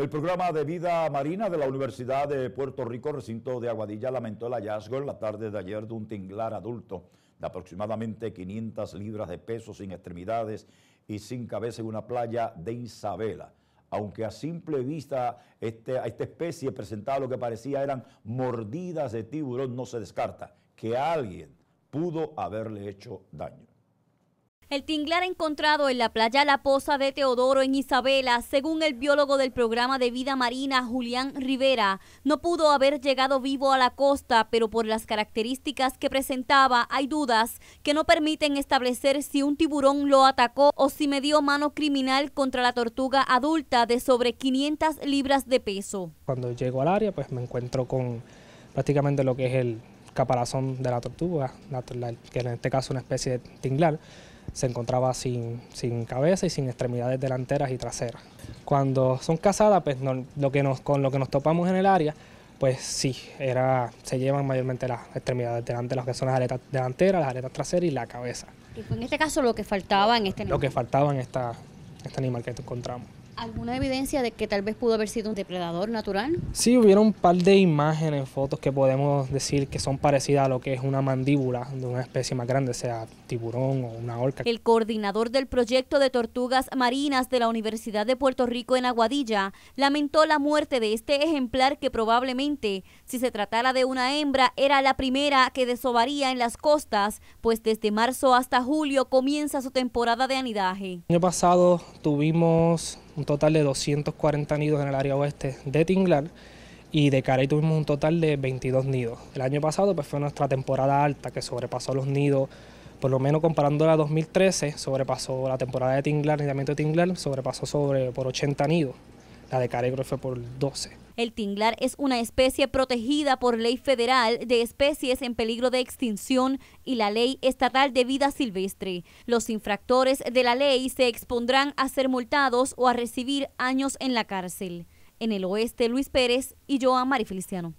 El programa de vida marina de la Universidad de Puerto Rico, recinto de Aguadilla, lamentó el hallazgo en la tarde de ayer de un tinglar adulto de aproximadamente 500 libras de peso sin extremidades y sin cabeza en una playa de Isabela. Aunque a simple vista este, a esta especie presentaba lo que parecía eran mordidas de tiburón, no se descarta que alguien pudo haberle hecho daño. El tinglar encontrado en la playa La Poza de Teodoro en Isabela, según el biólogo del programa de vida marina Julián Rivera, no pudo haber llegado vivo a la costa, pero por las características que presentaba hay dudas que no permiten establecer si un tiburón lo atacó o si me dio mano criminal contra la tortuga adulta de sobre 500 libras de peso. Cuando llego al área, pues me encuentro con prácticamente lo que es el caparazón de la tortuga, que en este caso es una especie de tinglar se encontraba sin, sin cabeza y sin extremidades delanteras y traseras. Cuando son cazadas, pues lo que nos, con lo que nos topamos en el área, pues sí, era, se llevan mayormente las extremidades delanteras, las que son las aletas delanteras, las aletas traseras y la cabeza. Y en este caso lo que faltaba en este animal. Lo que faltaba en esta, este animal que encontramos. ¿Alguna evidencia de que tal vez pudo haber sido un depredador natural? Sí, hubiera un par de imágenes, fotos que podemos decir que son parecidas a lo que es una mandíbula de una especie más grande, sea tiburón o una orca. El coordinador del proyecto de tortugas marinas de la Universidad de Puerto Rico en Aguadilla lamentó la muerte de este ejemplar que probablemente, si se tratara de una hembra, era la primera que desovaría en las costas, pues desde marzo hasta julio comienza su temporada de anidaje. El año pasado tuvimos un total de 240 nidos en el área oeste de Tinglar y de Carey tuvimos un total de 22 nidos. El año pasado pues, fue nuestra temporada alta que sobrepasó los nidos, por lo menos comparándola a 2013, sobrepasó la temporada de Tinglar, el también de Tinglar, sobrepasó sobre, por 80 nidos. La de Caregro fue por 12. El tinglar es una especie protegida por ley federal de especies en peligro de extinción y la ley estatal de vida silvestre. Los infractores de la ley se expondrán a ser multados o a recibir años en la cárcel. En el oeste, Luis Pérez y Joan Feliciano.